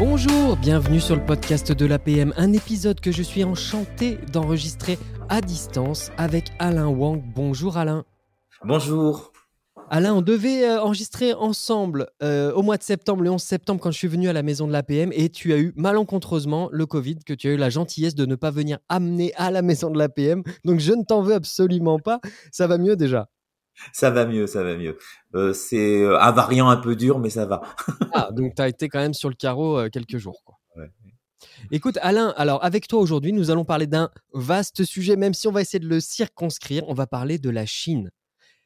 Bonjour, bienvenue sur le podcast de l'APM, un épisode que je suis enchanté d'enregistrer à distance avec Alain Wang. Bonjour Alain. Bonjour. Alain, on devait euh, enregistrer ensemble euh, au mois de septembre, le 11 septembre, quand je suis venu à la maison de l'APM, et tu as eu malencontreusement le Covid, que tu as eu la gentillesse de ne pas venir amener à la maison de l'APM. Donc je ne t'en veux absolument pas, ça va mieux déjà. Ça va mieux, ça va mieux. Euh, c'est euh, un variant un peu dur, mais ça va. Ah, donc tu as été quand même sur le carreau euh, quelques jours. Écoute, Alain, alors avec toi aujourd'hui, nous allons parler d'un vaste sujet, même si on va essayer de le circonscrire, on va parler de la Chine.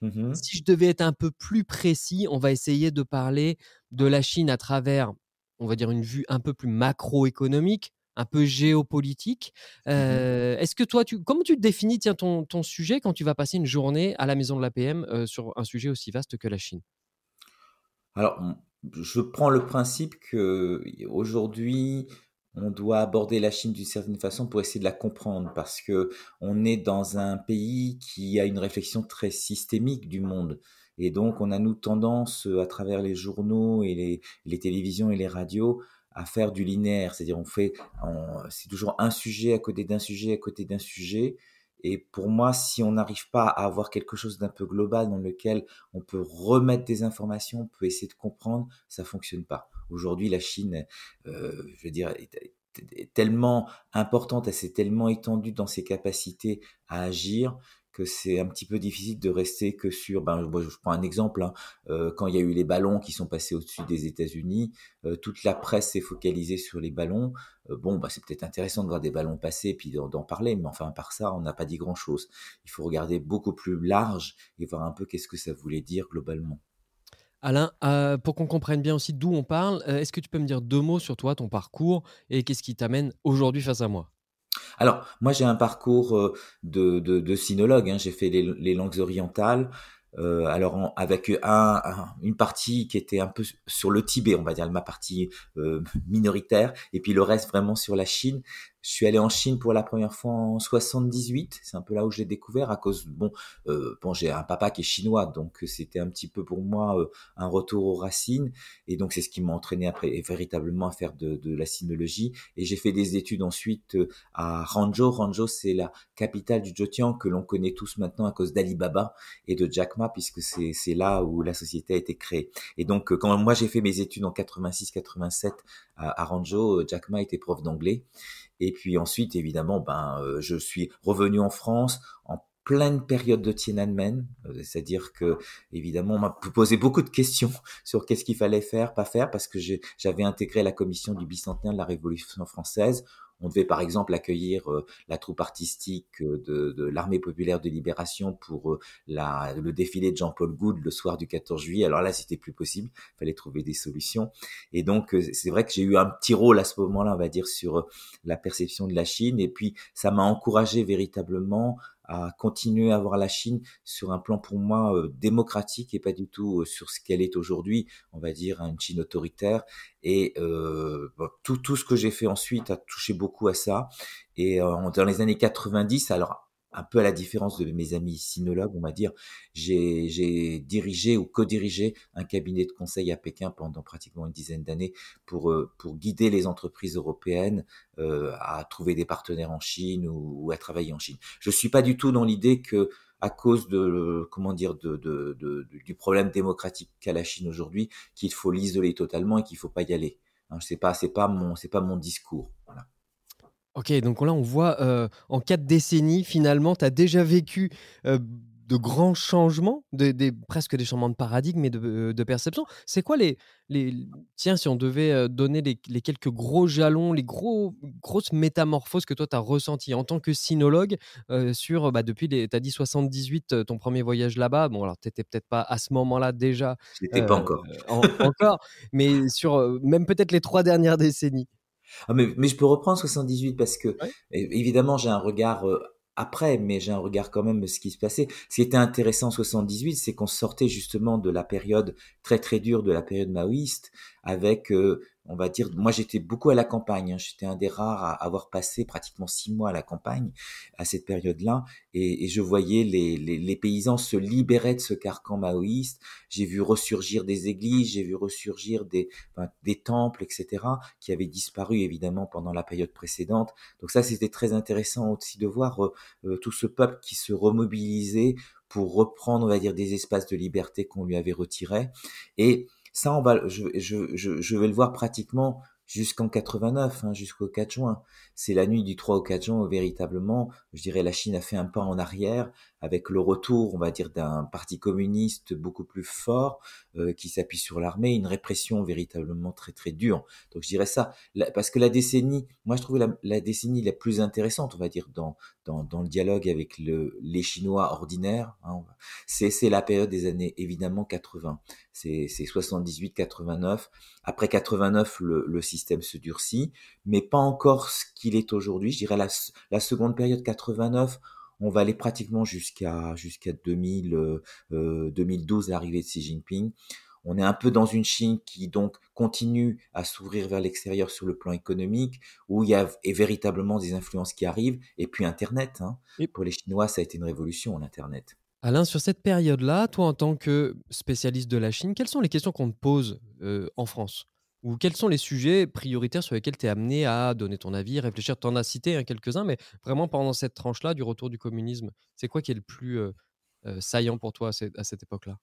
Mm-hmm. Si je devais être un peu plus précis, on va essayer de parler de la Chine à travers, on va dire, une vue un peu plus macroéconomique, un peu géopolitique. Mmh euh, est-ce que toi, tu, comment tu définis tiens, ton, sujet quand tu vas passer une journée à la maison de l'APM euh, sur un sujet aussi vaste que la Chine Alors, je prends le principe que aujourd'hui, on doit aborder la Chine d'une certaine façon pour essayer de la comprendre parce que on est dans un pays qui a une réflexion très systémique du monde. Et donc, on a nous tendance, à travers les journaux et les télévisions et les radios, à faire du linéaire, c'est-à-dire on fait, c'est toujours un sujet à côté d'un sujet à côté d'un sujet. Et pour moi, si on n'arrive pas à avoir quelque chose d'un peu global dans lequel on peut remettre des informations, on peut essayer de comprendre, ça fonctionne pas. Aujourd'hui, la Chine, euh, je veux dire, est tellement importante, elle s'est tellement étendue dans ses capacités à agir que c'est un petit peu difficile de rester que sur. Ben, je prends un exemple. Hein, euh, quand il y a eu les ballons qui sont passés au-dessus des États-Unis, euh, toute la presse s'est focalisée sur les ballons. Euh, bon, bah, c'est peut-être intéressant de voir des ballons passer et puis d'en parler, mais enfin, par ça, on n'a pas dit grand-chose. Il faut regarder beaucoup plus large et voir un peu qu'est-ce que ça voulait dire globalement. Alain, pour qu'on comprenne bien aussi d'où on parle, est-ce que tu peux me dire deux mots sur toi, ton parcours et qu'est-ce qui t'amène aujourd'hui face à moi alors, moi, j'ai un parcours euh, de, de, sinologue. Hein. J'ai fait les, langues orientales. Euh, alors, avec une partie qui était un peu sur le Tibet, on va dire ma partie euh, minoritaire, et puis le reste vraiment sur la Chine. Je suis allé en Chine pour la première fois en 78. C'est un peu là où je l'ai découvert à cause, bon, euh, bon j'ai un papa qui est chinois, donc euh, c'était un petit peu pour moi euh, un retour aux racines. Et donc c'est ce qui m'a entraîné après et véritablement à faire de, de la sinologie. Et j'ai fait des études ensuite euh, à Hangzhou. Hangzhou, c'est la capitale du Jotian que l'on connaît tous maintenant à cause d'Alibaba et de Jack Ma, puisque c'est là où la société a été créée. Et donc quand moi j'ai fait mes études en 86-87 à, à Ranjo, Jack Ma était prof d'anglais. Et puis ensuite, évidemment, ben, euh, je suis revenu en France en pleine période de Tiananmen, euh, c'est-à-dire que évidemment on m'a posé beaucoup de questions sur qu'est-ce qu'il fallait faire, pas faire, parce que j'avais intégré la commission du bicentenaire de la Révolution française on devait par exemple accueillir la troupe artistique de, l'armée populaire de libération pour le défilé de Jean-Paul Goud le soir du 14 juillet. Alors là, c'était plus possible, il fallait trouver des solutions. Et donc, c'est vrai que j'ai eu un petit rôle à ce moment-là, on va dire, sur la perception de la Chine. Et puis, ça m'a encouragé véritablement à continuer à voir la Chine sur un plan pour moi euh, démocratique et pas du tout euh, sur ce qu'elle est aujourd'hui, on va dire une Chine autoritaire. Et euh, tout, tout ce que j'ai fait ensuite a touché beaucoup à ça. Et dans les années 90, alors un peu à la différence de mes amis sinologues, on va dire, j'ai dirigé ou co-dirigé un cabinet de conseil à Pékin pendant pratiquement une dizaine d'années pour, euh, guider les entreprises européennes euh, à trouver des partenaires en Chine ou, à travailler en Chine. Je ne suis pas du tout dans l'idée que à cause de comment dire du problème démocratique qu'a la Chine aujourd'hui qu'il faut l'isoler totalement et qu'il ne faut pas y aller. Hein, c'est pas mon pas mon discours. Voilà. Ok, donc là, on voit euh, en quatre décennies, finalement, tu as déjà vécu euh, de grands changements, des, presque des changements de paradigme et de, euh, perception. C'est quoi les, Tiens, si on devait donner les, quelques gros jalons, les grosses métamorphoses que toi, tu as ressenties en tant que sinologue sur. Bah, depuis, tu as dit 78, ton premier voyage là-bas. Bon, alors, tu n'étais peut-être pas à ce moment-là déjà. Je pas encore. encore, mais sur même peut-être les trois dernières décennies. Ah, mais, mais, je peux reprendre 78 parce que, évidemment, j'ai un regard euh, après, mais j'ai un regard quand même de ce qui se passait. Ce qui était intéressant en 78, c'est qu'on sortait justement de la période très très dure de la période maoïste avec euh, on va dire, moi j'étais beaucoup à la campagne, hein. j'étais un des rares à avoir passé pratiquement six mois à la campagne à cette période-là, et, je voyais les, paysans se libérer de ce carcan maoïste, j'ai vu ressurgir des églises, j'ai vu ressurgir des, des temples, etc., qui avaient disparu évidemment pendant la période précédente. Donc ça c'était très intéressant aussi de voir euh, euh, tout ce peuple qui se remobilisait pour reprendre, on va dire, des espaces de liberté qu'on lui avait retirés, et ça, on va, je, je, je, je vais le voir pratiquement jusqu'en 89, hein, jusqu'au 4 juin. C'est la nuit du 3 au 4 juin où véritablement, je dirais, la Chine a fait un pas en arrière avec le retour, on va dire, d'un parti communiste beaucoup plus fort euh, qui s'appuie sur l'armée, une répression véritablement très très dure. Donc je dirais ça, parce que la décennie, moi je trouve la, la, décennie la plus intéressante, on va dire, dans dans, dans le dialogue avec le, les Chinois ordinaires. Hein, c'est c'est la période des années évidemment 80, c'est c'est 78-89. Après 89, le, le système se durcit, mais pas encore ce qu'il est aujourd'hui. Je dirais la, seconde période 89, on va aller pratiquement jusqu'à jusqu'à 2000, euh, 2012, euh, l'arrivée de Xi Jinping. On est un peu dans une Chine qui donc continue à s'ouvrir vers l'extérieur sur le plan économique, où il y a véritablement des influences qui arrivent, et puis Internet. Hein. pour les Chinois, ça a été une révolution, l'Internet. Alain, sur cette période-là, toi en tant que spécialiste de la Chine, quelles sont les questions qu'on te pose euh, en France ou quels sont les sujets prioritaires sur lesquels tu es amené à donner ton avis, réfléchir Tu en as cité hein, quelques-uns, mais vraiment pendant cette tranche-là du retour du communisme, c'est quoi qui est le plus euh, euh, saillant pour toi à, cette, époque-là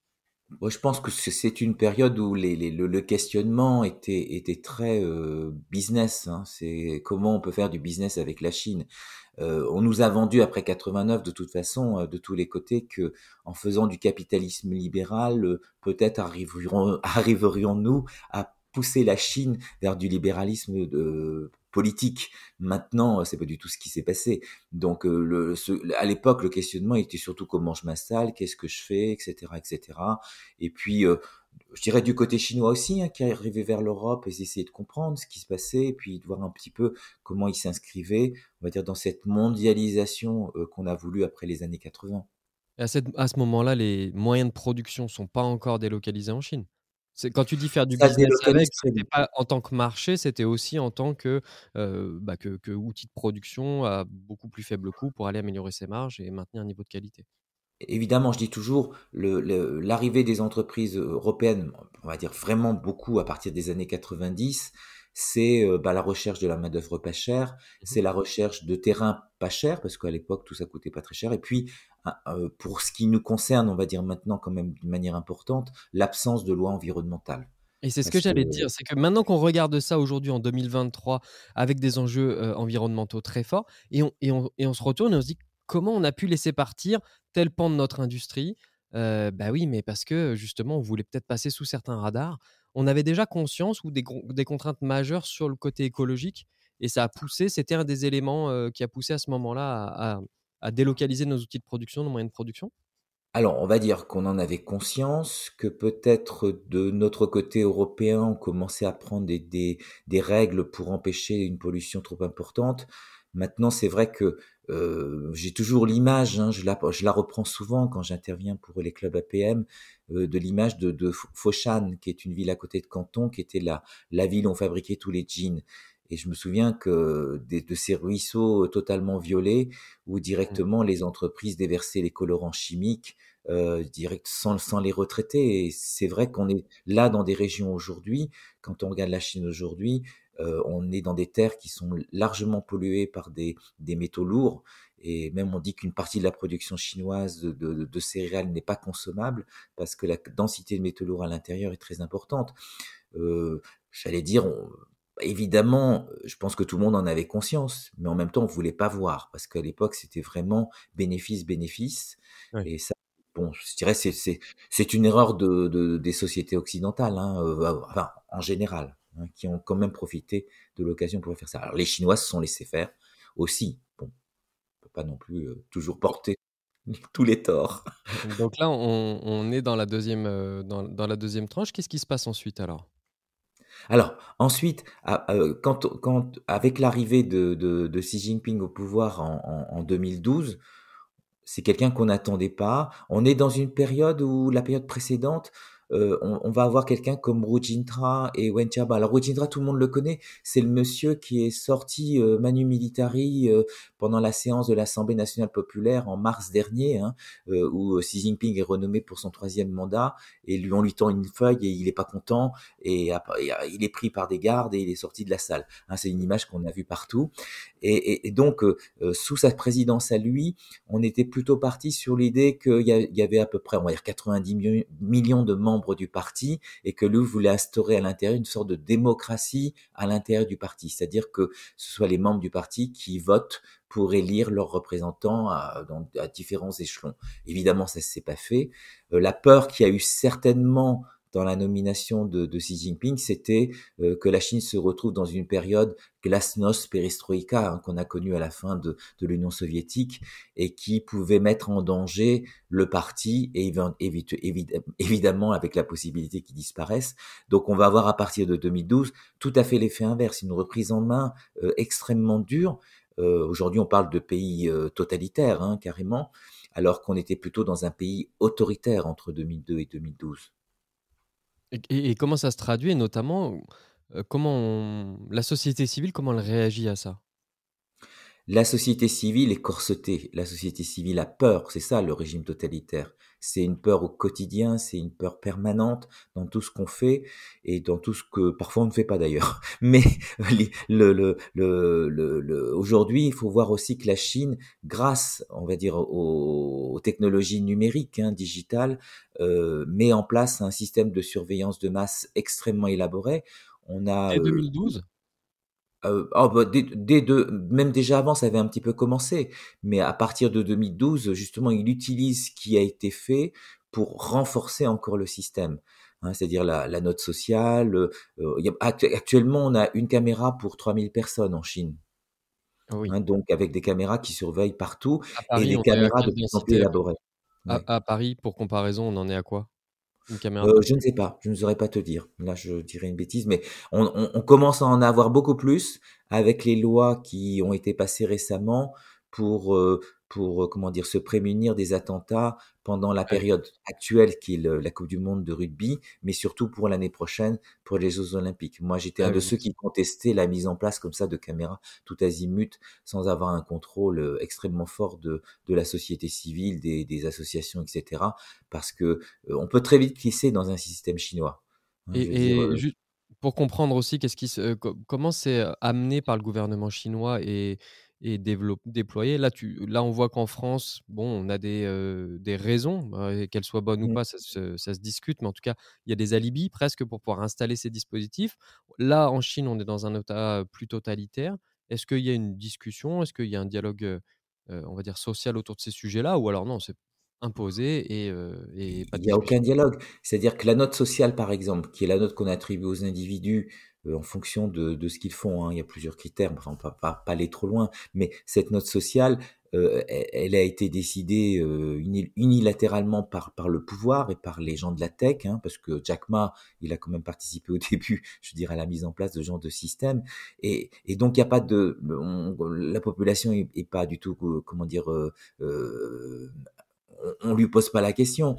Moi, je pense que c'est une période où les, le, questionnement était, était très euh, business. Hein. C'est comment on peut faire du business avec la Chine. on nous a vendu après 89, de toute façon, de tous les côtés, que en faisant du capitalisme libéral, peut-être arriverions-nous à pousser la Chine vers du libéralisme de, euh, politique. Maintenant, euh, c'est pas du tout ce qui s'est passé. Donc, euh, le, à l'époque, le questionnement était surtout comment je m'installe, qu'est-ce que je fais, etc., etc. Et puis, je dirais du côté chinois aussi, hein, qui arrivait vers l'Europe et essayait de comprendre ce qui se passait, et puis de voir un petit peu comment ils s'inscrivaient, on va dire, dans cette mondialisation qu'on a voulu après les années 80. Et à, à ce moment-là, les moyens de production sont pas encore délocalisés en Chine quand tu dis faire du business avec, c'était pas en tant que marché, c'était aussi en tant euh, bah, que, que, outil de production à beaucoup plus faible coût pour aller améliorer ses marges et maintenir un niveau de qualité. Évidemment, je dis toujours, l'arrivée des entreprises européennes, on va dire vraiment beaucoup à partir des années 90, c'est euh, bah, la recherche de la main-d'œuvre pas chère, mmh c'est la recherche de terrain pas cher, parce qu'à l'époque, tout ça coûtait pas très cher, et puis ah, euh, pour ce qui nous concerne, on va dire maintenant quand même d'une manière importante, l'absence de loi environnementale. Et c'est ce que, j'allais dire, c'est que maintenant qu'on regarde ça aujourd'hui en 2023 avec des enjeux euh, environnementaux très forts, et on, et, on, se retourne et on se dit comment on a pu laisser partir tel pan de notre industrie Ben Bah oui, mais parce que justement, on voulait peut-être passer sous certains radars. On avait déjà conscience ou des, contraintes majeures sur le côté écologique, et ça a poussé, c'était un des éléments qui a poussé à ce moment-là à à délocaliser nos outils de production, nos moyens de production alors, on va dire qu'on en avait conscience, que peut-être de notre côté européen, on commençait à prendre des, des, règles pour empêcher une pollution trop importante. Maintenant, c'est vrai que euh, j'ai toujours l'image, hein, je, la, je, la, reprends souvent quand j'interviens pour les clubs APM, euh, de l'image de, de Foshan, qui est une ville à côté de Canton, qui était la, la ville où on fabriquait tous les jeans. Et je me souviens que de ces ruisseaux totalement violets où mmh. directement les entreprises déversaient les colorants chimiques euh, direct sans, les retraiter. Et c'est vrai qu'on est là dans des régions aujourd'hui, quand on regarde la Chine aujourd'hui, euh, on est dans des terres qui sont largement polluées par des, métaux lourds. Et même on dit qu'une partie de la production chinoise de, céréales n'est pas consommable parce que la densité de métaux lourds à l'intérieur est très importante. Euh, j'allais dire, évidemment, je pense que tout le monde en avait conscience, mais en même temps, on voulait pas voir parce qu'à l'époque, c'était vraiment bénéfice bénéfice. Et ça, bon, je dirais, c'est une erreur des sociétés occidentales, hein, euh, bah, en général, hein, qui ont quand même profité de l'occasion pour faire ça. Alors les Chinois se sont laissés faire aussi. Bon, on peut pas non plus euh, toujours porter tous les torts. Donc là, on, est dans la deuxième euh, dans la deuxième tranche. Qu'est-ce qui se passe ensuite alors alors, ensuite, quand, quand, avec l'arrivée de, de, de, Xi Jinping au pouvoir en, en, en 2012, c'est quelqu'un qu'on n'attendait pas. On est dans une période où la période précédente, euh, on, va avoir quelqu'un comme Rujintra et Wenchaba. Alors Rujindra, tout le monde le connaît, c'est le monsieur qui est sorti euh, manu militari euh, pendant la séance de l'Assemblée nationale populaire en mars dernier, hein, où Xi Jinping est renommé pour son troisième mandat, et lui on lui tend une feuille et il n'est pas content, et, il est pris par des gardes et il est sorti de la salle. Hein. c'est une image qu'on a vue partout. Et, donc, sous sa présidence à lui, on était plutôt parti sur l'idée qu'il y, avait à peu près, on va 90 millions de membres du parti et que lui voulait instaurer à l'intérieur une sorte de démocratie à l'intérieur du parti, c'est-à-dire que ce soit les membres du parti qui votent pour élire leurs représentants à, différents échelons. Évidemment, ça ne s'est pas fait. Euh, la peur qui a eu certainement dans la nomination de, de Xi Jinping, c'était euh, que la Chine se retrouve dans une période glasnost perestroïka hein, qu'on a connue à la fin de, de l'Union soviétique et qui pouvait mettre en danger le parti et évidemment avec la possibilité qu'il disparaisse. Donc on va avoir à partir de 2012 tout à fait l'effet inverse, une reprise en main euh, extrêmement dure. Euh, aujourd'hui on parle de pays totalitaire hein, carrément alors qu'on était plutôt dans un pays autoritaire entre 2002 et 2012. Et, comment ça se traduit, notamment, euh, comment la société civile, comment elle réagit à ça la société civile est corsetée, la société civile a peur, c'est ça le régime totalitaire. C'est une peur au quotidien, c'est une peur permanente dans tout ce qu'on fait et dans tout ce que parfois on ne fait pas d'ailleurs. Mais euh, le, le, aujourd'hui, il faut voir aussi que la Chine, grâce, on va dire, aux, technologies numériques, hein, digitales, euh, met en place un système de surveillance de masse extrêmement élaboré. On a. 2012 euh, oh, bah, même déjà avant, ça avait un petit peu commencé, mais à partir de 2012, justement, il utilise ce qui a été fait pour renforcer encore le système. Hein, c'est-à-dire la, la, note sociale. Euh, actuellement, on a une caméra pour 3000 personnes en Chine. Hein, donc avec des caméras qui surveillent partout et des caméras de santé élaborées. à Paris, pour comparaison, on en est à quoi euh, je ne sais pas, je ne saurais pas te dire. Là, je dirais une bêtise, mais on, commence à en avoir beaucoup plus avec les lois qui ont été passées récemment pour euh, pour euh, comment dire se prémunir des attentats pendant la période actuelle qui est la Coupe du Monde de rugby, mais surtout pour l'année prochaine pour les Jeux Olympiques. Moi, j'étais un de ceux qui contestaient la mise en place comme ça de caméras tout azimut sans avoir un contrôle euh, extrêmement fort de, de la société civile, des, associations, etc. Parce que euh, on peut très vite glisser dans un système chinois. Hein, et, juste pour comprendre aussi qu'est-ce qui se, comment c'est amené par le gouvernement chinois et et déployer. Là, tu, là, on voit qu'en France, bon, on a des, euh, des raisons, hein, qu'elles soient bonnes ou mmh. pas, ça se, ça se, discute, mais en tout cas, il y a des alibis presque pour pouvoir installer ces dispositifs. Là, en Chine, on est dans un état plus totalitaire. Est-ce qu'il y a une discussion Est-ce qu'il y a un dialogue, euh, euh, on va dire, social autour de ces sujets-là Ou alors non, c'est imposé et, Il n'y a aucun dialogue. C'est-à-dire que la note sociale, par exemple, qui est la note qu'on attribue aux individus euh, en fonction de, ce qu'ils font. Hein. Il y a plusieurs critères, enfin, on ne pas, pas aller trop loin, mais cette note sociale, euh, elle a été décidée euh, unilatéralement par, par le pouvoir et par les gens de la tech, hein, parce que Jack Ma, il a quand même participé au début, je dirais, à la mise en place de ce genre de système. Et, donc, il n'y a pas de... la population est, pas du tout, comment dire... on, on lui pose pas la question.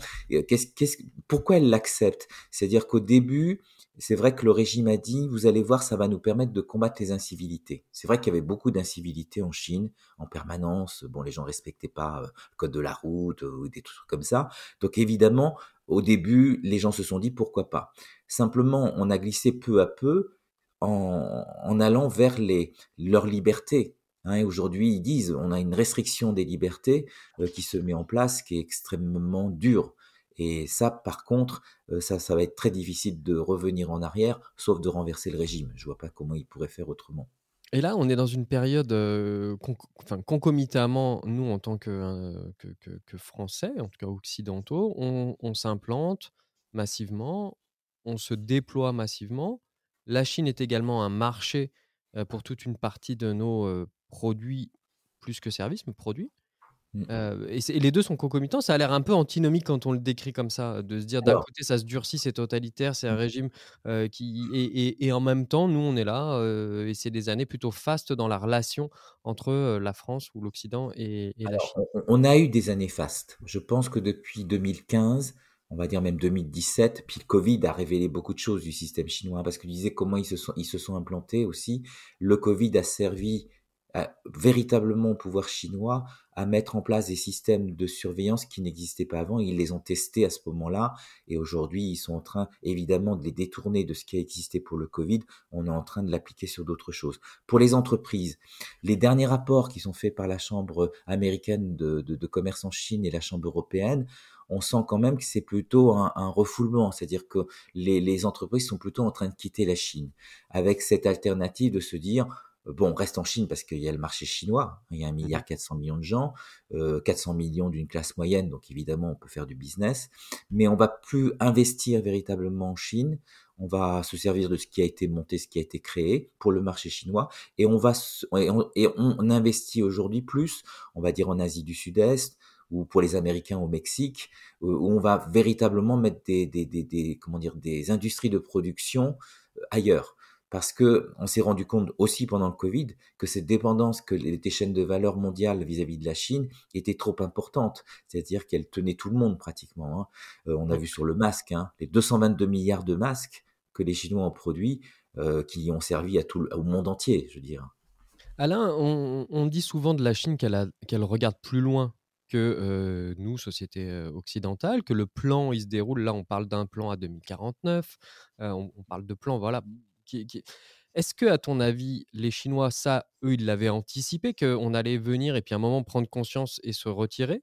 pourquoi elle l'accepte C'est-à-dire qu'au début, c'est vrai que le régime a dit, vous allez voir, ça va nous permettre de combattre les incivilités. C'est vrai qu'il y avait beaucoup d'incivilités en Chine, en permanence. Bon, les gens respectaient pas euh, le code de la route euh, ou des trucs comme ça. Donc évidemment, au début, les gens se sont dit, pourquoi pas. Simplement, on a glissé peu à peu en, allant vers les, libertés. liberté. Hein. Aujourd'hui, ils disent, on a une restriction des libertés euh, qui se met en place, qui est extrêmement dure. Et ça, par contre, euh, ça, ça va être très difficile de revenir en arrière, sauf de renverser le régime. Je vois pas comment il pourrait faire autrement. Et là, on est dans une période, euh, concomitamment, nous, en tant euh, que, que, Français, en tout cas occidentaux, on, s'implante massivement, on se déploie massivement. La Chine est également un marché pour toute une partie de nos produits, plus que services, mais produits. Mm. Euh, et, les deux sont concomitants. Ça a l'air un peu antinomique quand on le décrit comme ça, de se dire d'un côté ça se durcit, c'est totalitaire, c'est un mm. régime euh, qui. Et, en même temps, nous on est là euh, et c'est des années plutôt fastes dans la relation entre la France ou l'Occident et, la Chine. On a eu des années fastes. Je pense que depuis 2015, on va dire même 2017, puis le Covid a révélé beaucoup de choses du système chinois parce que tu disais comment ils se sont, ils se sont implantés aussi. Le Covid a servi véritablement au pouvoir chinois à mettre en place des systèmes de surveillance qui n'existaient pas avant. Ils les ont testés à ce moment-là et aujourd'hui ils sont en train évidemment de les détourner de ce qui a existé pour le Covid. On est en train de l'appliquer sur d'autres choses. Pour les entreprises, les derniers rapports qui sont faits par la Chambre américaine de, commerce en Chine et la Chambre européenne, on sent quand même que c'est plutôt un, refoulement, c'est-à-dire que les entreprises sont plutôt en train de quitter la Chine avec cette alternative de se dire Bon, on reste en Chine parce qu'il y a le marché chinois, hein, il y a 1,4 mhm. milliard millions de gens, 400 euh, millions d'une classe moyenne, donc évidemment on peut faire du business, mais on va plus investir véritablement en Chine, on va se servir de ce qui a été monté, ce qui a été créé pour le marché chinois, et on va et investit aujourd'hui plus, on va dire en Asie du Sud-Est, ou pour les Américains au Mexique, euh, où on va véritablement mettre des comment dire, des industries de production euh, ailleurs parce que on s'est rendu compte aussi pendant le Covid que cette dépendance que les chaînes de valeur mondiales vis-à-vis de la Chine était trop importante, c'est-à-dire qu'elle tenait tout le monde pratiquement. Hein. Euh, on a vu sur le masque, hein, les 222 milliards de masques que les Chinois ont produits, euh, qui ont servi au monde entier, je veux dire. Alain, on, dit souvent de la Chine qu'elle regarde plus loin que euh, nous, société occidentale, que le plan, il se déroule, là on parle d'un plan à 2049, on, on, parle de plan, voilà, est-ce que, à ton avis, les Chinois, ça, eux, ils l'avaient anticipé, qu'on allait venir et puis à un moment prendre conscience et se retirer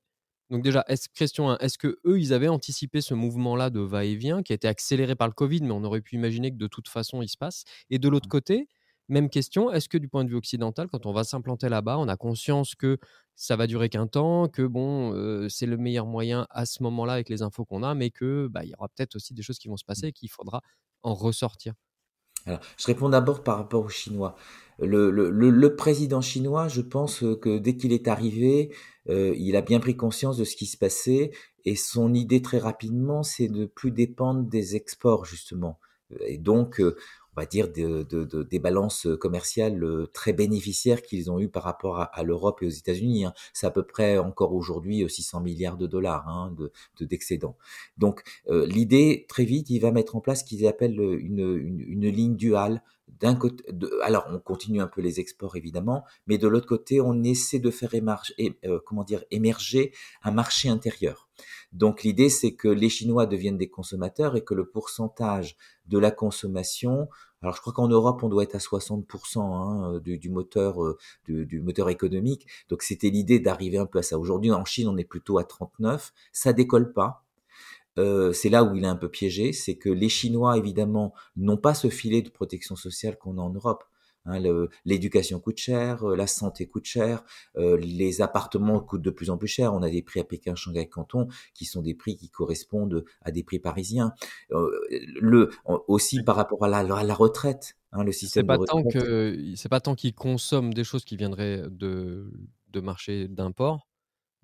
Donc déjà, question 1, est-ce que eux, ils avaient anticipé ce mouvement-là de va-et-vient qui a été accéléré par le Covid, mais on aurait pu imaginer que de toute façon, il se passe Et de l'autre mmh. côté, même question, est-ce que du point de vue occidental, quand on va s'implanter là-bas, on a conscience que ça va durer qu'un temps, que bon, c'est le meilleur moyen à ce moment-là avec les infos qu'on a, mais que bah, y aura peut-être aussi des choses qui vont se passer mmh. et qu'il faudra en ressortir alors, je réponds d'abord par rapport aux Chinois. Le, président chinois, je pense euh, que dès qu'il est arrivé, euh, il a bien pris conscience de ce qui se passait et son idée très rapidement, c'est de plus dépendre des exports justement. Et donc, euh, va dire, de, des balances euh, commerciales euh, très bénéficiaires qu'ils ont eues par rapport à, l'Europe et aux États-Unis. Hein. C'est à peu près encore aujourd'hui 600 euh, milliards de dollars hein, d'excédents. Donc l'idée, très vite, il va mettre en place ce qu'ils appellent une, une, ligne duale. D'un côté, alors on continue un peu les exports évidemment, mais de l'autre côté, on essaie de faire comment dire, émerger un marché intérieur. Donc l'idée, c'est que les Chinois deviennent des consommateurs et que le pourcentage de la consommation alors je crois qu'en Europe, on doit être à 60% hein, euh, du, moteur euh, du, moteur économique. Donc c'était l'idée d'arriver un peu à ça. Aujourd'hui, en Chine, on est plutôt à 39. Ça décolle pas. Euh, c'est là où il est un peu piégé, c'est que les Chinois, évidemment, n'ont pas ce filet de protection sociale qu'on a en Europe. Hein, l'éducation coûte cher, euh, la santé coûte cher, euh, les appartements coûtent de plus en plus cher. On a des prix à Pékin, Shanghai, Canton qui sont des prix qui correspondent à des prix parisiens. Euh, le aussi par rapport à la, retraite, hein, le système. de pas, retraite... pas tant pas tant qu'ils consomment des choses qui viendraient de de marché d'import,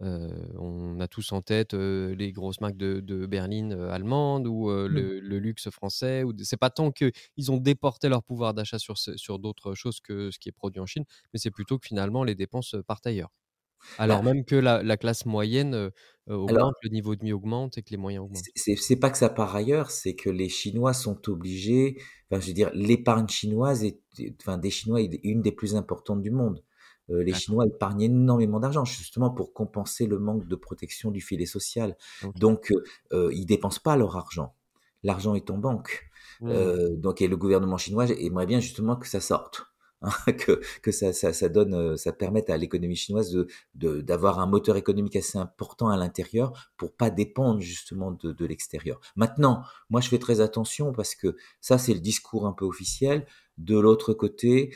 on a tous en tête les grosses marques de, de berline allemande ou mmh. le, luxe français. Ou c'est pas tant qu'ils ont déporté leur pouvoir d'achat sur, d'autres choses que ce qui est produit en Chine, mais c'est plutôt que finalement les dépenses partent ailleurs. Alors bah même que la, classe moyenne augmente, le niveau de vie augmente et que les moyens augmentent. C'est pas que ça part ailleurs, c'est que les Chinois sont obligés, enfin, je veux dire, l'épargne chinoise est, enfin, des Chinois est une des plus importantes du monde. Euh, les Chinois épargnent énormément d'argent justement pour compenser le manque de protection du filet social. Donc, euh, euh, ils dépensent pas leur argent. L'argent est en banque. Mmh. Euh, donc, et le gouvernement chinois aimerait bien justement que ça sorte. Hein, que, ça, ça, donne, ça permette à l'économie chinoise d'avoir un moteur économique assez important à l'intérieur pour pas dépendre justement de, l'extérieur. Maintenant, moi je fais très attention parce que ça c'est le discours un peu officiel. De l'autre côté,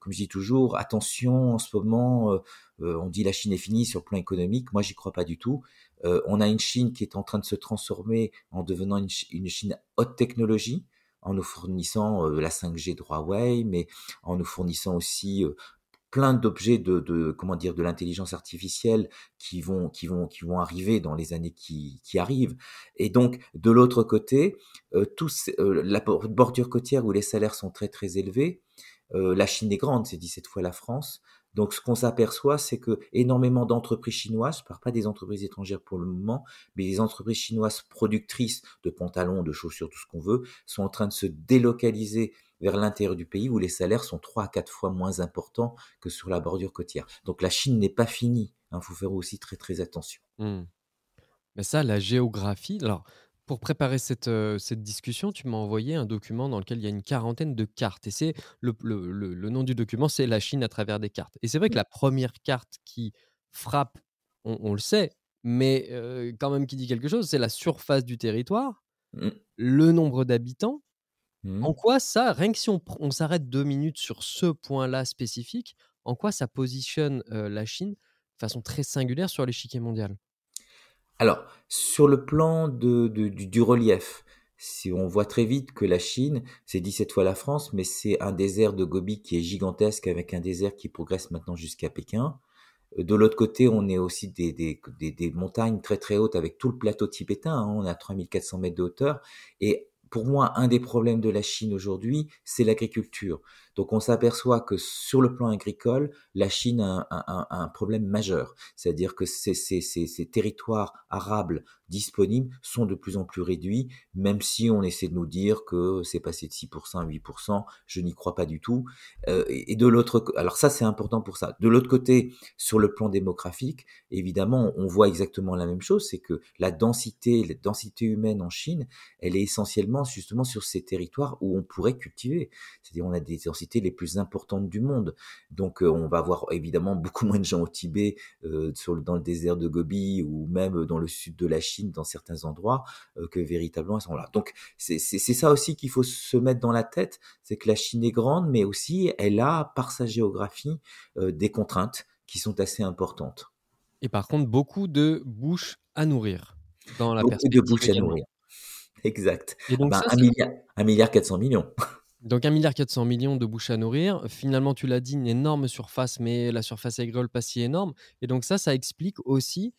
comme je dis toujours, attention, en ce moment, euh, euh, on dit la Chine est finie sur le plan économique. Moi, j'y crois pas du tout. Euh, on a une Chine qui est en train de se transformer en devenant une, Chine haute technologie, en nous fournissant la 5G de Huawei, mais en nous fournissant aussi plein d'objets de, comment dire de l'intelligence artificielle qui vont qui vont qui vont arriver dans les années qui, qui arrivent et donc de l'autre côté la bordure côtière où les salaires sont très très élevés euh, la Chine est grande, c'est dit cette fois la France. Donc ce qu'on s'aperçoit, c'est que énormément d'entreprises chinoises, je pas des entreprises étrangères pour le moment, mais des entreprises chinoises productrices de pantalons, de chaussures, tout ce qu'on veut, sont en train de se délocaliser vers l'intérieur du pays où les salaires sont trois à quatre fois moins importants que sur la bordure côtière. Donc la Chine n'est pas finie, il hein, faut faire aussi très très attention. Mmh. Mais ça, la géographie, pour préparer euh, cette, discussion, tu m'as envoyé un document dans lequel il y a une quarantaine de cartes. Et c'est le, nom du document, c'est La Chine à travers des cartes. Et c'est vrai que mmh. la première carte qui frappe, on, le sait, mais euh, quand même qui dit quelque chose, c'est la surface du territoire, mmh. le nombre d'habitants. Mmh. En quoi ça, rien que si on, s'arrête deux minutes sur ce point-là spécifique, en quoi ça positionne euh, la Chine de façon très singulière sur l'échiquier mondial alors, sur le plan du, relief, si on voit très vite que la Chine, c'est 17 fois la France, mais c'est un désert de Gobi qui est gigantesque avec un désert qui progresse maintenant jusqu'à Pékin. Euh, de l'autre côté, on est aussi des, montagnes très très hautes avec tout le plateau tibétain. Hein. on a 3400 mètres de hauteur. Et pour moi, un des problèmes de la Chine aujourd'hui, c'est l'agriculture. Donc on s'aperçoit que sur le plan agricole, la Chine a un, problème majeur. C'est-à-dire que ces territoires arables disponibles sont de plus en plus réduits, même si on essaie de nous dire que c'est passé de 6% à 8%, je n'y crois pas du tout. Euh, et de l'autre, alors ça c'est important pour ça. De l'autre côté, sur le plan démographique, évidemment, on voit exactement la même chose, c'est que la densité, la densité humaine en Chine, elle est essentiellement justement sur ces territoires où on pourrait cultiver. C'est-à-dire on a des densités les plus importantes du monde. Donc euh, on va avoir évidemment beaucoup moins de gens au Tibet, euh, sur, dans le désert de Gobi ou même dans le sud de la Chine dans certains endroits euh, que véritablement elles sont là. Donc c'est ça aussi qu'il faut se mettre dans la tête, c'est que la Chine est grande, mais aussi elle a par sa géographie euh, des contraintes qui sont assez importantes. Et par contre, beaucoup de bouches à nourrir dans la beaucoup de bouches à nourrir. Exact. Ben, un milliard, quatre millions. Donc un milliard 400 millions de bouches à nourrir. Finalement, tu l'as dit, une énorme surface, mais la surface agricole pas si énorme. Et donc ça, ça explique aussi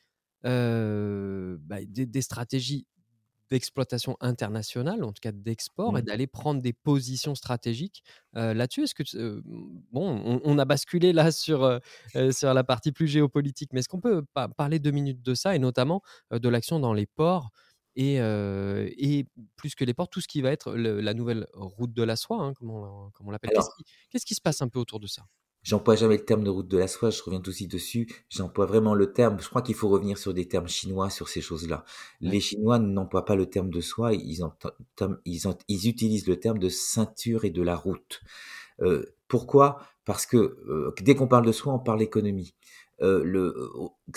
euh, bah, des, stratégies d'exploitation internationale, en tout cas d'export, et mmh. d'aller prendre des positions stratégiques euh, là-dessus. ce que euh, bon, on, a basculé là sur sur la partie plus géopolitique, mais est-ce qu'on peut parler deux minutes de ça et notamment de l'action dans les ports? Et, et, plus que les ports, tout ce qui va être la nouvelle route de la soie, hein, comme on, l'appelle. Qu'est-ce qui, se passe un peu autour de ça J'emploie jamais le terme de route de la soie, je reviens tout aussi dessus. J'emploie vraiment le terme, je crois qu'il faut revenir sur des termes chinois, sur ces choses-là. Les Chinois n'emploient pas le terme de soie, ils, ils, utilisent le terme de ceinture et de la route. Euh, pourquoi Parce que euh, dès qu'on parle de soie, on parle économie. Euh, le,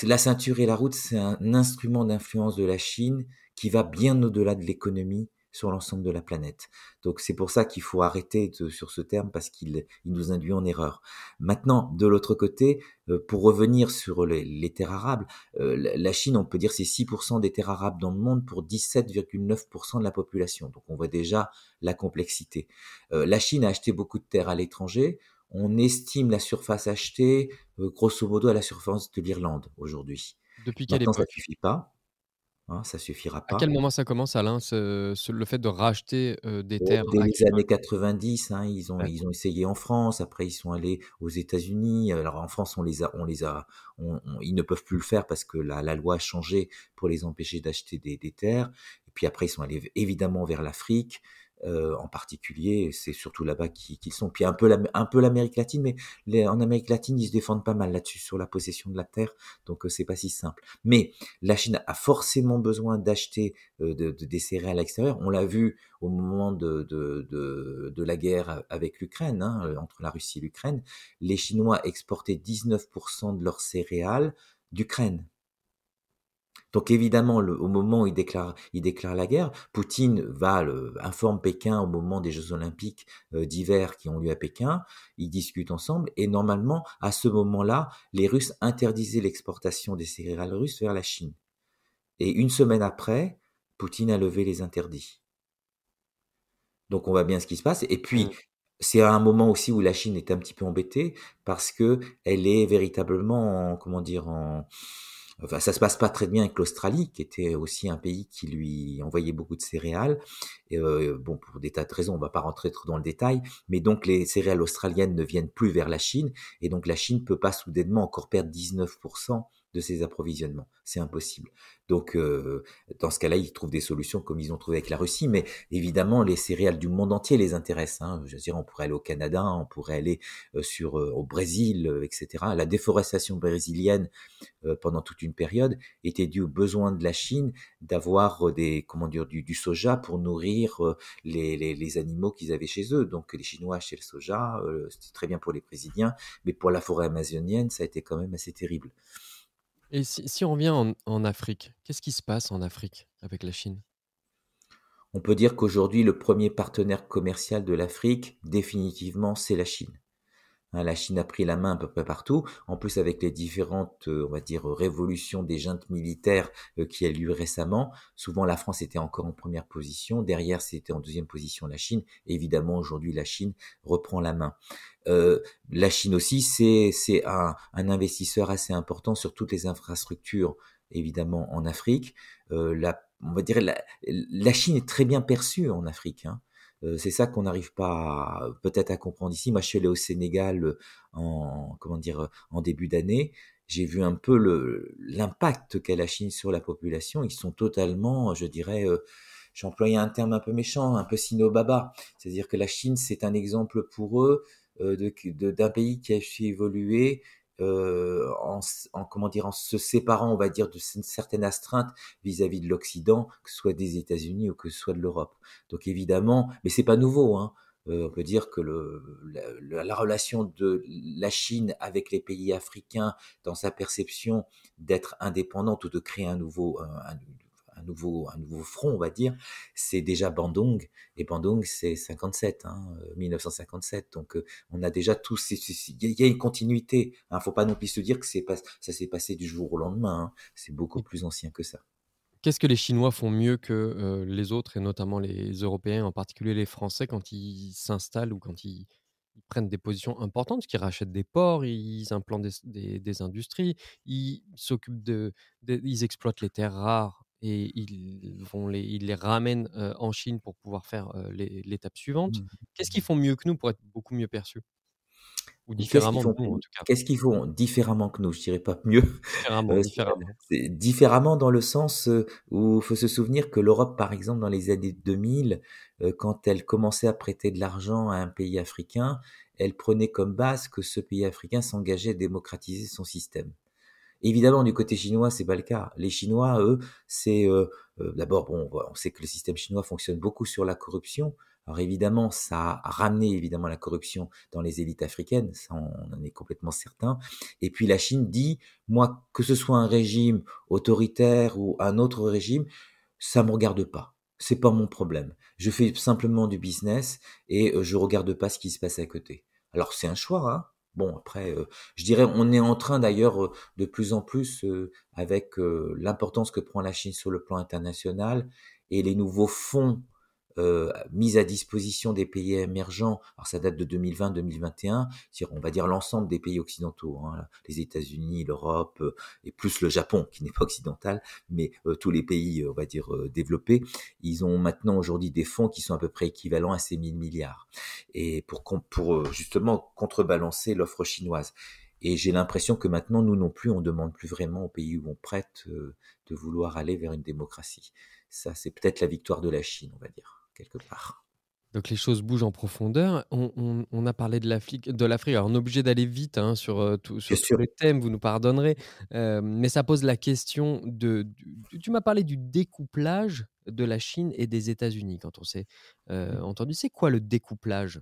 la ceinture et la route, c'est un instrument d'influence de la Chine qui va bien au-delà de l'économie sur l'ensemble de la planète. Donc c'est pour ça qu'il faut arrêter sur ce terme parce qu'il nous induit en erreur. Maintenant, de l'autre côté, euh, pour revenir sur les, terres arables, euh, la Chine, on peut dire, c'est 6% des terres arables dans le monde pour 17,9% de la population. Donc on voit déjà la complexité. Euh, la Chine a acheté beaucoup de terres à l'étranger on estime la surface achetée grosso modo à la surface de l'Irlande aujourd'hui. Depuis quelle époque suffit pas. Hein, ça suffira pas. À quel moment ça commence, Alain, le fait de racheter euh, des terres Dès les années 90, hein, ils, ont, ils ont essayé en France, après ils sont allés aux États-Unis. Alors en France, on les a, on les a, ils ne peuvent plus le faire parce que la, loi a changé pour les empêcher d'acheter des, des, terres. Et puis après, ils sont allés évidemment vers l'Afrique. Euh, en particulier, c'est surtout là-bas qu'ils sont. Puis un peu, l'Amérique latine, mais en Amérique latine, ils se défendent pas mal là-dessus sur la possession de la terre, donc euh, c'est pas si simple. Mais la Chine a forcément besoin d'acheter euh, de, des céréales à l'extérieur. On l'a vu au moment de, la guerre avec l'Ukraine, hein, entre la Russie et l'Ukraine, les Chinois exportaient 19% de leurs céréales d'Ukraine donc évidemment, le, au moment où il déclare, il déclare la guerre, Poutine va le, informe Pékin au moment des Jeux Olympiques euh, d'hiver qui ont lieu à Pékin. Ils discutent ensemble et normalement, à ce moment-là, les Russes interdisaient l'exportation des céréales russes vers la Chine. Et une semaine après, Poutine a levé les interdits. Donc on voit bien ce qui se passe. Et puis mmh. c'est un moment aussi où la Chine est un petit peu embêtée parce que elle est véritablement, comment dire, en Enfin, ça se passe pas très bien avec l'Australie, qui était aussi un pays qui lui envoyait beaucoup de céréales. Et, euh, bon, pour des tas de raisons, on va pas rentrer trop dans le détail. Mais donc, les céréales australiennes ne viennent plus vers la Chine, et donc la Chine peut pas soudainement encore perdre 19% de ses approvisionnements. C'est impossible. Donc, euh, dans ce cas-là, ils trouvent des solutions comme ils ont trouvé avec la Russie, mais évidemment, les céréales du monde entier les intéressent. Hein. Je veux dire, on pourrait aller au Canada, on pourrait aller euh, sur euh, au Brésil, etc. La déforestation brésilienne pendant toute une période était due au besoin de la Chine d'avoir des comment dire du, soja pour nourrir les, les, animaux qu'ils avaient chez eux. Donc, les Chinois chez le soja, c'était très bien pour les Brésiliens, mais pour la forêt amazonienne, ça a été quand même assez terrible. Et si, on revient en Afrique, qu'est-ce qui se passe en Afrique avec la Chine On peut dire qu'aujourd'hui, le premier partenaire commercial de l'Afrique, définitivement, c'est la Chine. Hein, la Chine a pris la main à peu près partout. En plus, avec les différentes, euh, on va dire, révolutions des juntes militaires euh, qui a lieu récemment, souvent la France était encore en première position. Derrière, c'était en deuxième position la Chine. évidemment, aujourd'hui, la Chine reprend la main. Euh, la Chine aussi, c'est un, investisseur assez important sur toutes les infrastructures, évidemment, en Afrique. la, on va dire, la Chine est très bien perçue en Afrique. Hein. Euh, c'est ça qu'on n'arrive pas peut-être à comprendre ici. Moi, je suis allé au Sénégal euh, en comment dire euh, en début d'année. J'ai vu un peu l'impact qu'a la Chine sur la population. Ils sont totalement, je dirais, j'employais un terme un peu méchant, un peu sino baba C'est-à-dire que la Chine, c'est un exemple pour eux d'un pays qui a su évoluer euh, en, comment dire en se séparant on va dire de certaines astreintes vis-à-vis de l'Occident que ce soit des États-Unis ou que ce soit de l'Europe donc évidemment mais c'est pas nouveau hein. euh, on peut dire que le, la, relation de la Chine avec les pays africains dans sa perception d'être indépendante ou de créer un nouveau nouveau, un nouveau front, on va dire, c'est déjà Bandung. Et Bandung, c'est 57, hein, 1957. Euh, donc, euh, on a déjà tous. Il y, a une continuité. Il hein, ne faut pas non plus se dire que ça s'est passé du jour au lendemain. Hein, c'est beaucoup plus ancien que ça. Qu'est-ce que les Chinois font mieux que euh, les autres, et notamment les Européens, en particulier les Français, quand ils s'installent ou quand ils, prennent des positions importantes, qu'ils rachètent des ports, ils implantent des, industries, ils s'occupent de, ils exploitent les terres rares et ils, vont les, ramènent en Chine pour pouvoir faire l'étape suivante. Mmh qu'est-ce qu'ils font mieux que nous pour être beaucoup mieux perçus Ou différemment Qu'est-ce qu'ils font différemment que nous Je dirais pas mieux. Différemment, euh, différemment. dans le sens où il faut se souvenir que l'Europe, par exemple, dans les années 2000, quand elle commençait à prêter de l'argent à un pays africain, elle prenait comme base que ce pays africain s'engageait à démocratiser son système. Évidemment, du côté chinois, c'est pas le cas. Les Chinois, eux, c'est euh, euh, d'abord bon, on sait que le système chinois fonctionne beaucoup sur la corruption. Alors évidemment, ça a ramené évidemment la corruption dans les élites africaines, ça on, en est complètement certain. Et puis la Chine dit, moi, que ce soit un régime autoritaire ou un autre régime, ça me regarde pas. C'est pas mon problème. Je fais simplement du business et euh, je regarde pas ce qui se passe à côté. Alors c'est un choix, hein Bon, après, euh, je dirais, on est en train d'ailleurs euh, de plus en plus, euh, avec l'importance que prend la Chine sur le plan international et les nouveaux fonds euh, mise à disposition des pays émergents, alors ça date de 2020-2021, on va dire l'ensemble des pays occidentaux, hein, les États-Unis, l'Europe euh, et plus le Japon qui n'est pas occidental, mais euh, tous les pays, on va dire développés, ils ont maintenant aujourd'hui des fonds qui sont à peu près équivalents à ces 1000 milliards, et pour, pour justement contrebalancer l'offre chinoise. Et j'ai l'impression que maintenant, nous non plus, on demande plus vraiment aux pays où on prête de vouloir aller vers une démocratie. Ça, c'est peut-être la victoire de la Chine, on va dire quelque part. Donc les choses bougent en profondeur. On, a parlé de l'Afrique. De Alors on est obligé d'aller vite hein, sur, euh, tout, sur, le thème, vous nous pardonnerez. Euh, mais ça pose la question de... tu m'as parlé du découplage de la Chine et des États-Unis quand on s'est euh, entendu. C'est quoi le découplage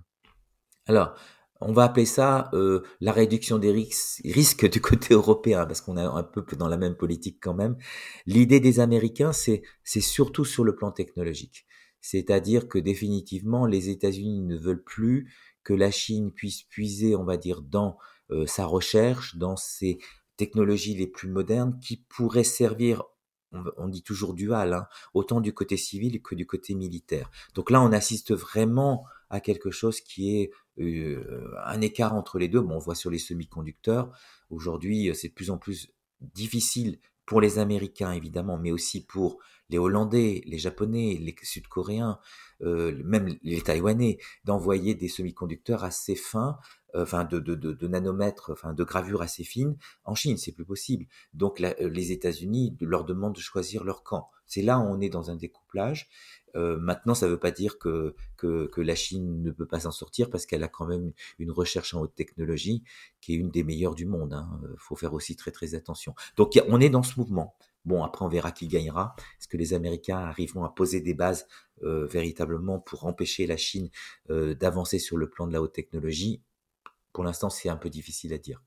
Alors, on va appeler ça la réduction des risques du côté européen, parce qu'on est un peu dans la même politique quand même. L'idée des Américains, c'est surtout sur le plan technologique. C'est-à-dire que définitivement, les États-Unis ne veulent plus que la Chine puisse puiser, on va dire, dans euh, sa recherche, dans ses technologies les plus modernes qui pourraient servir on dit toujours dual, hein, autant du côté civil que du côté militaire. Donc là, on assiste vraiment à quelque chose qui est euh, un écart entre les deux. Bon, on voit sur les semi-conducteurs, aujourd'hui, euh, c'est de plus en plus difficile pour les Américains, évidemment, mais aussi pour les Hollandais, les Japonais, les Sud-Coréens, euh, même les Taïwanais, d'envoyer des semi-conducteurs assez fins, euh, enfin de, nanomètres, enfin de gravures assez fines en Chine, c'est plus possible. Donc euh, les États-Unis leur demandent de choisir leur camp. C'est là où on est dans un découplage. maintenant, ça ne veut pas dire que, la Chine ne peut pas s'en sortir parce qu'elle a quand même une recherche en haute technologie qui est une des meilleures du monde. Il hein. faut faire aussi très très attention. Donc on est dans ce mouvement. Bon, après, on verra qui gagnera. Est-ce que les Américains arriveront à poser des bases euh, véritablement pour empêcher la Chine euh, d'avancer sur le plan de la haute technologie Pour l'instant, c'est un peu difficile à dire.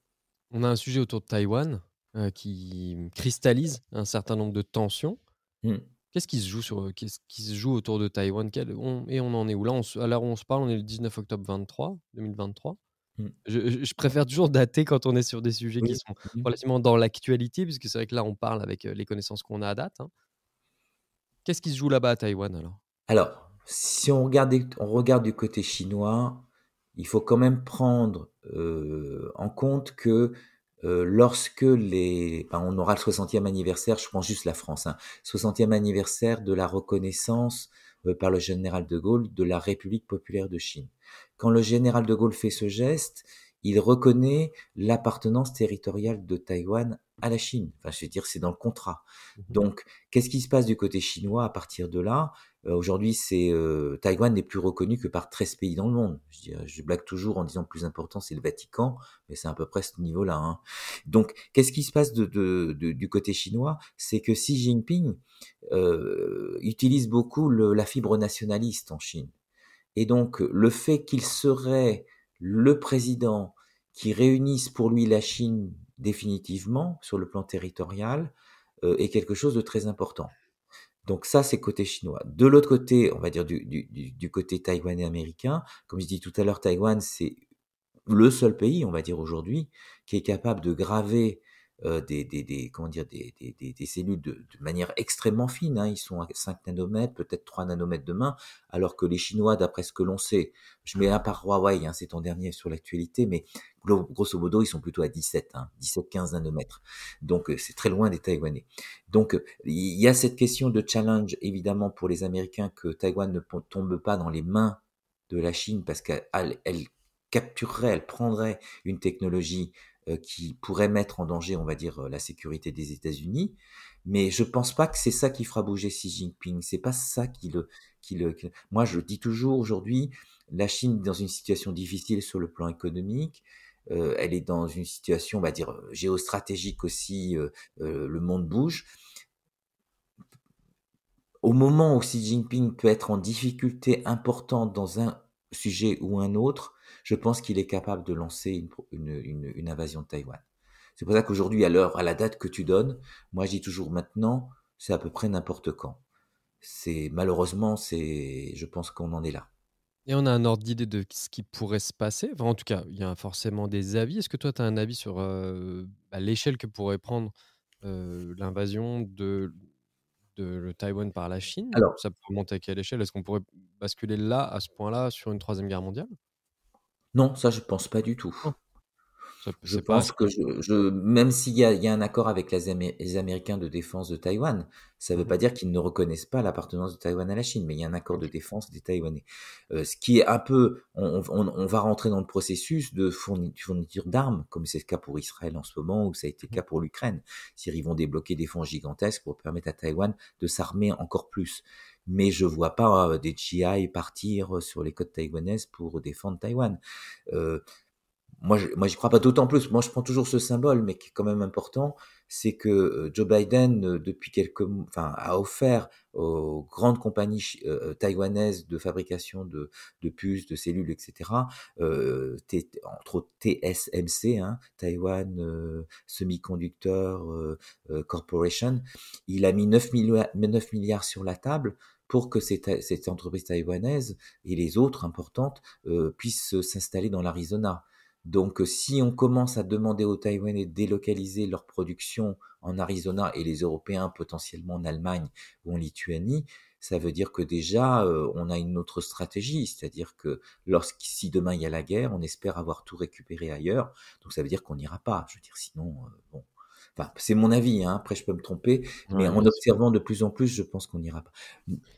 On a un sujet autour de Taïwan euh, qui cristallise un certain nombre de tensions. Hmm. Qu'est-ce qui se joue qui se joue autour de Taïwan Et on en est où là on, À l'heure où on se parle, on est le 19 octobre 23, 2023. Mmh. Je, préfère toujours dater quand on est sur des sujets qui sont mmh. relativement dans l'actualité, puisque c'est vrai que là, on parle avec euh, les connaissances qu'on a à date. Hein. Qu'est-ce qui se joue là-bas à Taïwan alors Alors, si on regarde, on regarde du côté chinois, il faut quand même prendre euh, en compte que euh, lorsque les, on aura le 60e anniversaire, je prends juste la France, hein, 60e anniversaire de la reconnaissance par le général de Gaulle de la République populaire de Chine. Quand le général de Gaulle fait ce geste, il reconnaît l'appartenance territoriale de Taïwan à la Chine. Enfin, je veux dire, c'est dans le contrat. Mhm. Donc, qu'est-ce qui se passe du côté chinois à partir de là euh, Aujourd'hui, c'est euh, Taïwan n'est plus reconnu que par 13 pays dans le monde. Je, blague toujours en disant le plus important, c'est le Vatican, mais c'est à peu près ce niveau-là. Hein. Donc, qu'est-ce qui se passe du côté chinois C'est que Xi Jinping euh, utilise beaucoup la fibre nationaliste en Chine. Et donc le fait qu'il serait le président qui réunisse pour lui la Chine définitivement sur le plan territorial euh, est quelque chose de très important. Donc ça, c'est côté chinois. De l'autre côté, on va dire du, du côté taïwanais américain, comme je dis tout à l'heure, Taïwan, c'est le seul pays, on va dire aujourd'hui, qui est capable de graver euh, des, des, des, comment dire, des, des cellules de, manière extrêmement fine. Hein. Ils sont à 5 nanomètres, peut-être 3 nanomètres de main, alors que les Chinois, d'après ce que l'on sait, je mets un par Huawei, hein, c'est en dernier sur l'actualité, mais grosso modo, ils sont plutôt à 17, hein, 17-15 nanomètres. Donc, euh, c'est très loin des Taïwanais. Donc, euh, il y a cette question de challenge, évidemment, pour les Américains, que Taïwan ne tombe pas dans les mains de la Chine parce qu'elle elle capturerait, elle prendrait une technologie euh, qui pourrait mettre en danger, on va dire, euh, la sécurité des États-Unis. Mais je pense pas que c'est ça qui fera bouger Xi Jinping. C'est pas ça qui le, qui le. Moi, je dis toujours aujourd'hui, la Chine est dans une situation difficile sur le plan économique. Euh, elle est dans une situation, on va dire, géostratégique aussi. le monde bouge. Au moment où Xi Jinping peut être en difficulté importante dans un sujet ou un autre, je pense qu'il est capable de lancer une, invasion de Taïwan. C'est pour ça qu'aujourd'hui, à l'heure, à la date que tu donnes, moi je dis toujours maintenant, c'est à peu près n'importe quand. C'est malheureusement, c'est, je pense qu'on en est là. Et on a un ordre d'idée de ce qui pourrait se passer. en tout cas, il y a forcément des avis. Est-ce que toi, tu as un avis sur euh, bah, l'échelle que pourrait prendre euh, l'invasion de, le Taïwan par la Chine Alors, Ça peut monter à quelle échelle Est-ce qu'on pourrait basculer là, à ce point-là, sur une troisième guerre mondiale non, ça, je ne pense pas du tout. Oh. je pense que même s'il y, y, a un accord avec les, Américains de défense de Taïwan, ça ne veut mm. pas dire qu'ils ne reconnaissent pas l'appartenance de Taïwan à la Chine, mais il y a un accord de défense des Taïwanais. Euh, ce qui est un peu, on, va rentrer dans le processus de fourniture d'armes, comme c'est le cas pour Israël en ce moment, ou ça a été le mm. cas pour l'Ukraine. Ils vont débloquer des fonds gigantesques pour permettre à Taïwan de s'armer encore plus mais je vois pas euh, des GI partir euh, sur les côtes taïwanaises pour défendre Taïwan. Euh, moi, je, moi, j'y crois pas d'autant plus. Moi, je prends toujours ce symbole, mais qui est quand même important, c'est que euh, Joe Biden, depuis quelques, enfin, a offert aux grandes compagnies taïwanaises de fabrication de, de, puces, de cellules, etc., euh, entre autres TSMC, hein, Taiwan Semiconductor Corporation, il a mis 9 9 milliards sur la table pour que cette, entreprise taïwanaise et les autres importantes euh, puissent s'installer dans l'Arizona. Donc euh, si on commence à demander aux Taïwanais de délocaliser leur production en Arizona et les Européens potentiellement en Allemagne ou en Lituanie, ça veut dire que déjà euh, on a une autre stratégie, c'est-à-dire que lorsqu'ici demain il y a la guerre, on espère avoir tout récupéré ailleurs. Donc ça veut dire qu'on n'ira pas. Je veux dire sinon bon Enfin, c'est mon avis, hein, après je peux me tromper, mais en observant de plus en plus, je pense qu'on n'ira pas.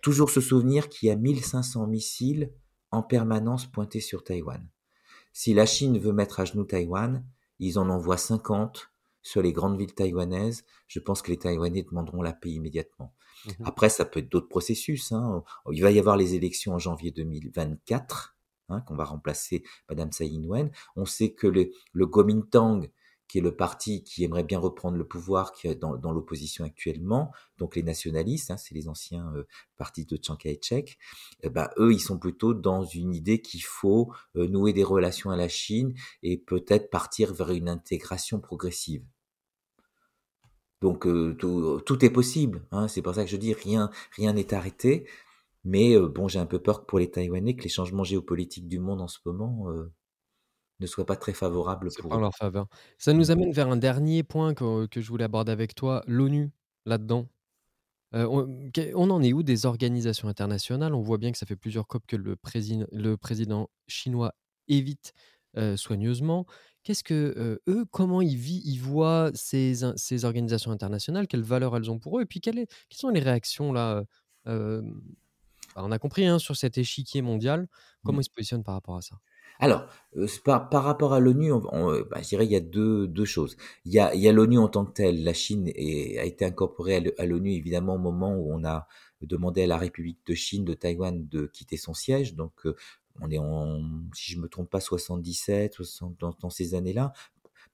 Toujours se souvenir qu'il y a 1500 missiles en permanence pointés sur Taïwan. Si la Chine veut mettre à genoux Taïwan, ils en envoient 50 sur les grandes villes taïwanaises. Je pense que les Taïwanais demanderont la paix immédiatement. Mmh après, ça peut être d'autres processus. Hein. Oh, il va y avoir les élections en janvier 2024. Hein, qu'on va remplacer Madame Tsai Ing-wen. On sait que le, le qui est le parti qui aimerait bien reprendre le pouvoir, qui dans, l'opposition actuellement, donc les nationalistes, hein, c'est les anciens euh, partis de Chiang Kai-shek, eh ben, eux, ils sont plutôt dans une idée qu'il faut euh, nouer des relations à la Chine et peut-être partir vers une intégration progressive. Donc euh, tout, est possible, hein, c'est pour ça que je dis rien rien n'est arrêté, mais bon, j'ai un peu peur que pour les Taïwanais que les changements géopolitiques du monde en ce moment ne soit pas très favorable pour en leur faveur. Ça nous mmh. amène vers un dernier point que, je voulais aborder avec toi, l'ONU, là-dedans. Euh, on, en est où des organisations internationales On voit bien que ça fait plusieurs COP que le, président, chinois évite euh, soigneusement. Qu'est-ce que euh, eux, comment ils, ils voient ces, organisations internationales Quelles valeurs elles ont pour eux Et puis quelles sont les réactions là bah, On a compris hein, sur cet échiquier mondial. Comment mmh. ils se positionnent par rapport à ça alors, euh, par, rapport à l'ONU, euh, bah, je dirais il y a deux, choses. Il y a, l'ONU en tant que telle. La Chine a été incorporée à l'ONU évidemment au moment où on a demandé à la République de Chine, de Taïwan, de quitter son siège. Donc, euh, on est en, si je ne me trompe pas, 77, dans, ces années-là,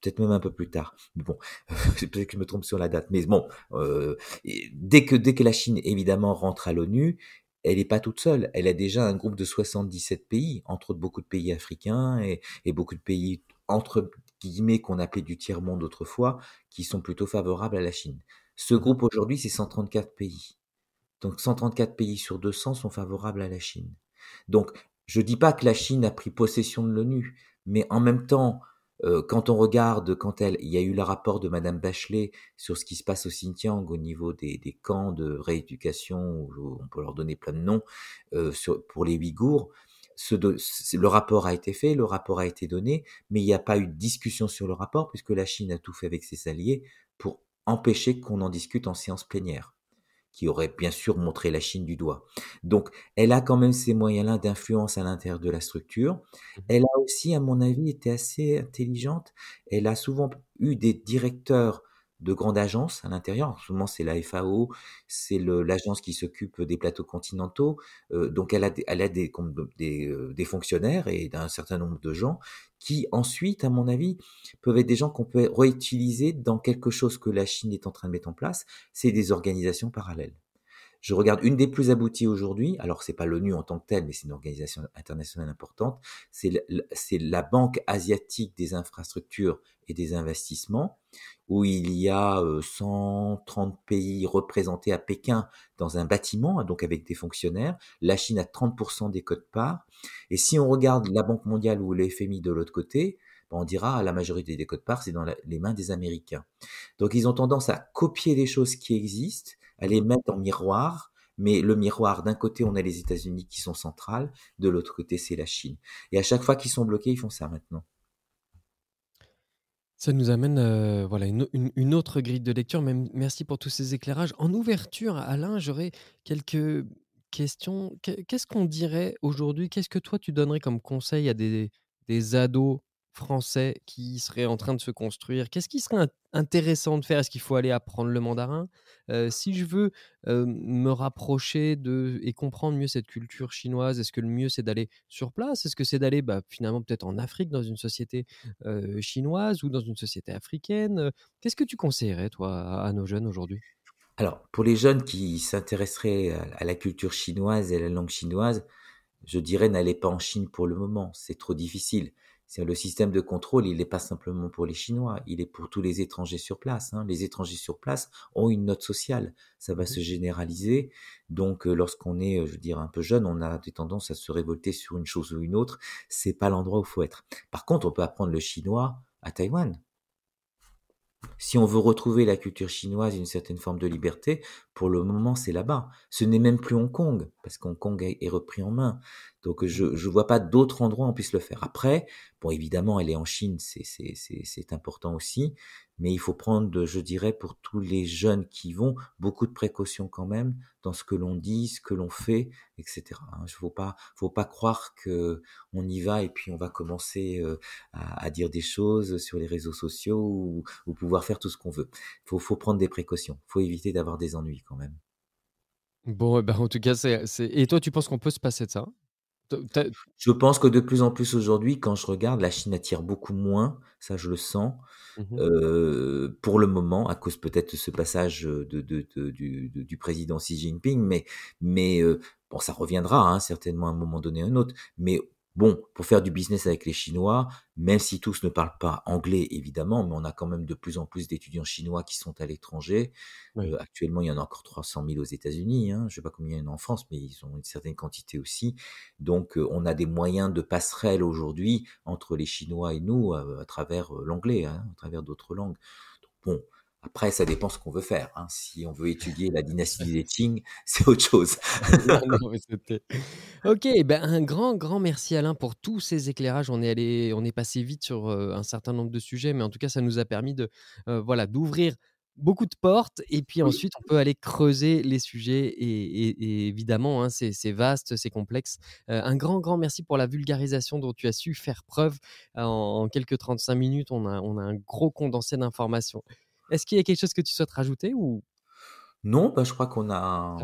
peut-être même un peu plus tard. bon, peut-être que je me trompe sur la date. Mais bon, dès que dès que la Chine évidemment rentre à l'ONU, elle n'est pas toute seule. Elle a déjà un groupe de 77 pays, entre autres beaucoup de pays africains et, beaucoup de pays entre qu'on appelait du tiers-monde autrefois, qui sont plutôt favorables à la Chine. Ce mmh groupe aujourd'hui, c'est 134 pays. Donc 134 pays sur 200 sont favorables à la Chine. Donc je ne dis pas que la Chine a pris possession de l'ONU, mais en même temps, euh, quand on regarde, quand elle, il y a eu le rapport de Madame Bachelet sur ce qui se passe au Xinjiang au niveau des, des camps de rééducation, on peut leur donner plein de noms, euh, pour les Ouïghours, ce le rapport a été fait, le rapport a été donné, mais il n'y a pas eu de discussion sur le rapport puisque la Chine a tout fait avec ses alliés pour empêcher qu'on en discute en séance plénière qui aurait bien sûr montré la Chine du doigt. Donc, elle a quand même ces moyens-là d'influence à l'intérieur de la structure. Mmh. Elle a aussi, à mon avis, été assez intelligente. Elle a souvent eu des directeurs de grandes agences à l'intérieur. En ce moment, c'est la FAO, c'est l'agence qui s'occupe des plateaux continentaux. Euh, donc, elle a, des, euh, des fonctionnaires et d'un certain nombre de gens qui ensuite, à mon avis, peuvent être des gens qu'on peut réutiliser dans quelque chose que la Chine est en train de mettre en place, c'est des organisations parallèles. Je regarde une des plus abouties aujourd'hui. Alors, c'est pas l'ONU en tant que telle, mais c'est une organisation internationale importante. C'est la Banque asiatique des infrastructures et des investissements, où il y a 130 euh, pays représentés à Pékin dans un bâtiment, donc avec des fonctionnaires. La Chine a 30% des codes-parts. Et si on regarde la Banque mondiale ou le de l'autre côté, ben, on dira ah, la majorité des codes-parts, c'est dans les mains des Américains. Donc ils ont tendance à copier les choses qui existent elle les mettre en miroir. Mais le miroir, d'un côté, on a les États-Unis qui sont centrales, de l'autre côté, c'est la Chine. Et à chaque fois qu'ils sont bloqués, ils font ça maintenant. Ça nous amène euh, voilà une, autre grille de lecture. merci pour tous ces éclairages. En ouverture, Alain, j'aurais quelques questions. Qu'est-ce qu'on dirait aujourd'hui Qu'est-ce que toi tu donnerais comme conseil à des, des ados français qui serait en train de se construire Qu'est-ce qui serait intéressant de faire Est-ce qu'il faut aller apprendre le mandarin euh, Si je veux me rapprocher de et comprendre mieux cette culture chinoise, est-ce que le mieux c'est d'aller sur place Est-ce que c'est d'aller bah, finalement peut-être en Afrique dans une société chinoise ou dans une société africaine Qu'est-ce que tu conseillerais toi à, à nos jeunes aujourd'hui Alors pour les jeunes qui s'intéresseraient à la culture chinoise et à la langue chinoise, je dirais n'allez pas en Chine pour le moment, c'est trop difficile c'est le système de contrôle, il n'est pas simplement pour les Chinois, il est pour tous les étrangers sur place. Hein. Les étrangers sur place ont une note sociale, ça va se généraliser. Donc, euh, lorsqu'on est, euh, je veux dire, un peu jeune, on a des tendances à se révolter sur une chose ou une autre. C'est pas l'endroit où faut être. Par contre, on peut apprendre le chinois à Taïwan. Si on veut retrouver la culture chinoise, et une certaine forme de liberté, pour le moment, c'est là-bas. Ce n'est même plus Hong Kong, parce qu'Hong Kong est repris en main. Donc je ne vois pas d'autres endroits où on puisse le faire. Après, bon évidemment, elle est en Chine, c'est important aussi, mais il faut prendre, je dirais, pour tous les jeunes qui vont, beaucoup de précautions quand même dans ce que l'on dit, ce que l'on fait, etc. Il ne pas, faut pas croire que on y va et puis on va commencer euh, à, dire des choses sur les réseaux sociaux ou, pouvoir faire tout ce qu'on veut. Il faut, prendre des précautions, faut éviter d'avoir des ennuis quand même. Bon, eh ben en tout cas, c'est. Et toi, tu penses qu'on peut se passer de ça je pense que de plus en plus aujourd'hui, quand je regarde, la Chine attire beaucoup moins, ça je le sens, mmh pour le moment, à cause peut-être de ce passage de, du, président Xi Jinping, mais, mais bon, ça reviendra hein, certainement à un moment donné ou un autre, mais Bon, pour faire du business avec les Chinois, même si tous ne parlent pas anglais, évidemment, mais on a quand même de plus en plus d'étudiants chinois qui sont à l'étranger. Euh, actuellement, il y en a encore 300 000 aux États-Unis. Hein. Je ne sais pas combien il y en a en France, mais ils ont une certaine quantité aussi. Donc, euh, on a des moyens de passerelle aujourd'hui entre les Chinois et nous euh, à travers l'anglais, hein, à travers d'autres langues. bon, après, ça dépend ce qu'on veut faire. Hein. Si on veut étudier la dynastie des Qing, c'est autre chose. ok, eh ben un grand, grand merci Alain pour tous ces éclairages. On est allé, on est passé vite sur euh, un certain nombre de sujets, mais en tout cas, ça nous a permis de, euh, voilà, d'ouvrir beaucoup de portes et puis ensuite on peut aller creuser les sujets et, évidemment hein, c'est vaste, c'est complexe. Euh, un grand grand merci pour la vulgarisation dont tu as su faire preuve en, quelques 35 minutes. On a, on a un gros condensé d'informations. Est-ce qu'il y a quelque chose que tu souhaites rajouter ou non, bah, je crois qu'on a.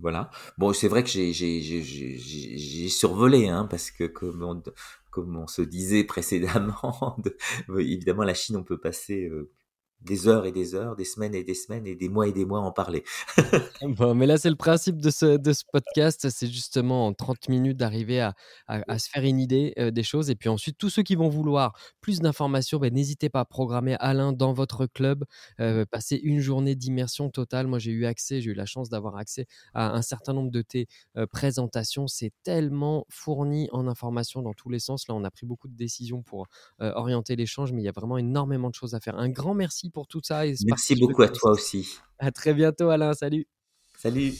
voilà. Bon, c'est vrai que j'ai survolé, hein, parce que comme on, comme on se disait précédemment, évidemment, la Chine, on peut passer euh, des heures et des heures, des semaines et des semaines et des mois et des mois en parler. Ah bon, bah, mais là, c'est le principe de ce, podcast, c'est justement en 30 minutes d'arriver à, se faire une idée euh, des choses. Et puis ensuite, tous ceux qui vont vouloir plus d'informations, ben, n'hésitez pas à programmer Alain dans votre club, euh, passer une journée d'immersion totale. Moi, j'ai eu accès, j'ai eu la chance d'avoir accès à un certain nombre de tes euh, présentations. C'est tellement fourni en informations dans tous les sens. Là, on a pris beaucoup de décisions pour orienter l'échange, mais il y a vraiment énormément de choses à faire. Un grand merci pour tout ça. Merci beaucoup à toi aussi. À très bientôt, Alain. Salut. Salut.